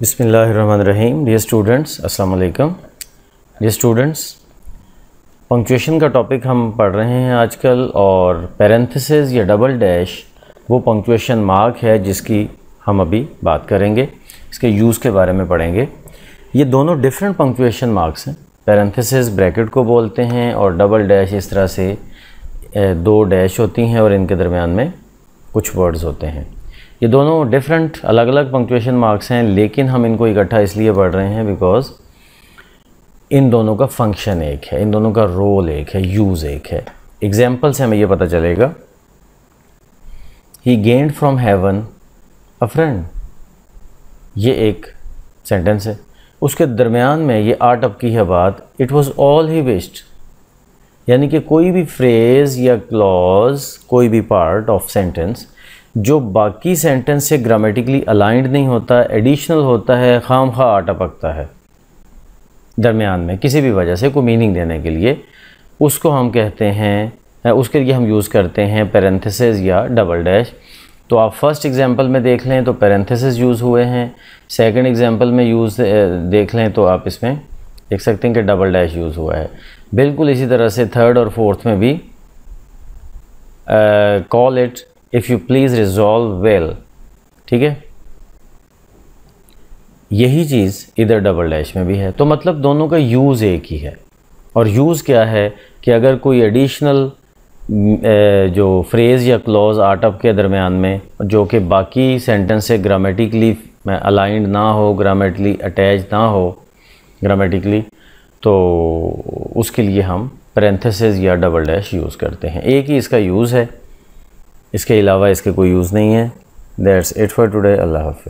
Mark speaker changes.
Speaker 1: बिसमीम dear students अस्सलाम वालेकुम डियर स्टूडेंट्स पंक्चुएशन का टॉपिक हम पढ़ रहे हैं आजकल और पेरेंथिस या डबल डैश वो पंक्चुएशन मार्क है जिसकी हम अभी बात करेंगे इसके यूज़ के बारे में पढ़ेंगे ये दोनों डिफरेंट पंक्चुएशन मार्क्स हैं पेरेंथिस ब्रैकेट को बोलते हैं और डबल डैश इस तरह से दो डैश होती हैं और इनके दरमियान में कुछ वर्ड्स होते हैं ये दोनों डिफरेंट अलग अलग पंक्चुएशन मार्क्स हैं लेकिन हम इनको इकट्ठा इसलिए पढ़ रहे हैं बिकॉज इन दोनों का फंक्शन एक है इन दोनों का रोल एक है यूज़ एक है एग्जाम्पल से हमें यह पता चलेगा he gained from heaven a friend ये एक सेंटेंस है उसके दरमियान में ये आर्ट अप की है बात इट वॉज़ ऑल ही वेस्ट यानी कि कोई भी फ्रेज़ या क्लॉज कोई भी पार्ट ऑफ सेंटेंस जो बाकी सेंटेंस से ग्रामेटिकली अलाइंड नहीं होता एडिशनल होता है खाम खा आटा पकता है दरमियान में किसी भी वजह से कोई मीनिंग देने के लिए उसको हम कहते हैं उसके लिए हम यूज़ करते हैं पेरेंथेसिस या डबल डैश तो आप फर्स्ट एग्जांपल में देख लें तो पेरेंथेसिस यूज़ हुए हैं सेकंड एग्जांपल में यूज़ देख लें तो आप इसमें देख सकते हैं कि डबल डैश यूज़ हुआ है बिल्कुल इसी तरह से थर्ड और फोर्थ में भी call it if you please resolve well ठीक है यही चीज़ इधर डबल डैश में भी है तो मतलब दोनों का यूज़ एक ही है और यूज़ क्या है कि अगर कोई mm, एडिशनल जो फ्रेज़ या क्लॉज आर्टअप के दरमियान में जो कि बाकी सेंटेंस से ग्रामेटिकली अलाइंड ना हो ग्रामेटिकली अटैच ना हो ग्रामेटिकली तो उसके लिए हम पैरेंथेसिस या डबल डैश यूज़ करते हैं एक ही इसका यूज़ है इसके अलावा इसके कोई यूज़ नहीं है दैट्स इट फॉर टुडे अल्लाह हाफि